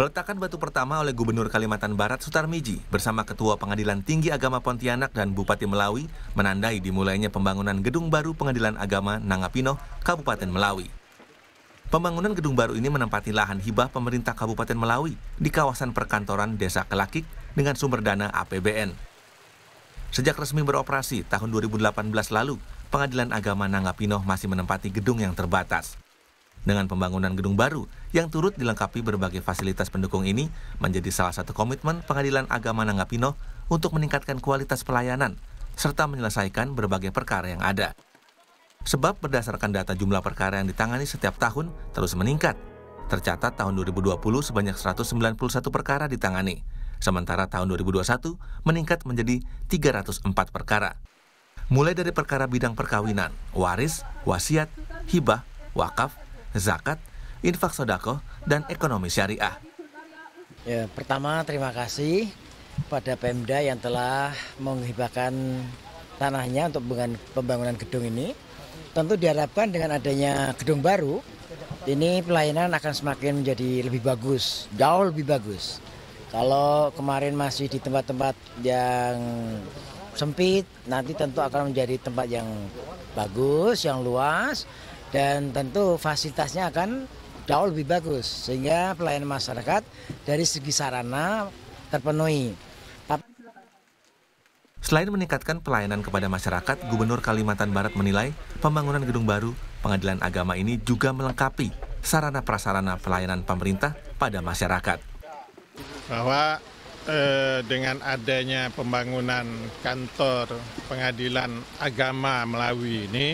Peletakan batu pertama oleh Gubernur Kalimantan Barat Sutar Sutarmiji bersama Ketua Pengadilan Tinggi Agama Pontianak dan Bupati Melawi menandai dimulainya pembangunan gedung baru Pengadilan Agama Nangapino, Kabupaten Melawi. Pembangunan gedung baru ini menempati lahan hibah pemerintah Kabupaten Melawi di kawasan perkantoran Desa Kelakik dengan sumber dana APBN. Sejak resmi beroperasi tahun 2018 lalu, Pengadilan Agama Nangapino masih menempati gedung yang terbatas. Dengan pembangunan gedung baru yang turut dilengkapi berbagai fasilitas pendukung ini menjadi salah satu komitmen Pengadilan Agama Nanggapino untuk meningkatkan kualitas pelayanan serta menyelesaikan berbagai perkara yang ada. Sebab berdasarkan data jumlah perkara yang ditangani setiap tahun terus meningkat. Tercatat tahun 2020 sebanyak 191 perkara ditangani, sementara tahun 2021 meningkat menjadi 304 perkara. Mulai dari perkara bidang perkawinan, waris, wasiat, hibah, wakaf, zakat, infak sodako, dan ekonomi syariah. Ya, pertama terima kasih pada Pemda yang telah menghibahkan tanahnya untuk pembangunan gedung ini. Tentu diharapkan dengan adanya gedung baru, ini pelayanan akan semakin menjadi lebih bagus, jauh lebih bagus. Kalau kemarin masih di tempat-tempat yang sempit, nanti tentu akan menjadi tempat yang bagus, yang luas, dan tentu fasilitasnya akan jauh lebih bagus sehingga pelayanan masyarakat dari segi sarana terpenuhi. Selain meningkatkan pelayanan kepada masyarakat, Gubernur Kalimantan Barat menilai pembangunan gedung baru pengadilan agama ini juga melengkapi sarana prasarana pelayanan pemerintah pada masyarakat. Bahwa eh, dengan adanya pembangunan kantor pengadilan agama melalui ini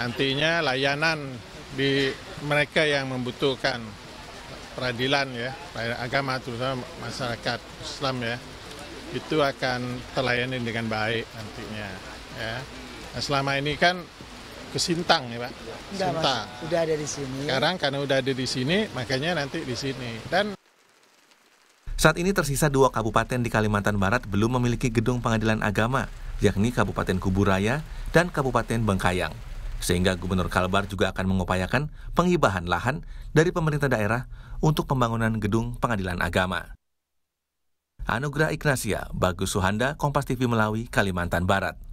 nantinya layanan di mereka yang membutuhkan peradilan ya, agama terutama masyarakat Islam ya, itu akan terlayani dengan baik nantinya. Ya. Nah, selama ini kan kesintang ya Pak? Sintang. udah ada di sini. Sekarang karena udah ada di sini, makanya nanti di sini. Dan saat ini tersisa dua kabupaten di Kalimantan Barat belum memiliki gedung pengadilan agama, yakni Kabupaten Kuburaya dan Kabupaten Bengkayang. Sehingga Gubernur Kalbar juga akan mengupayakan penghibahan lahan dari pemerintah daerah untuk pembangunan gedung pengadilan agama. Anugerah Ignasia, Bagus Suhanda, Kompas TV Melawi, Kalimantan Barat.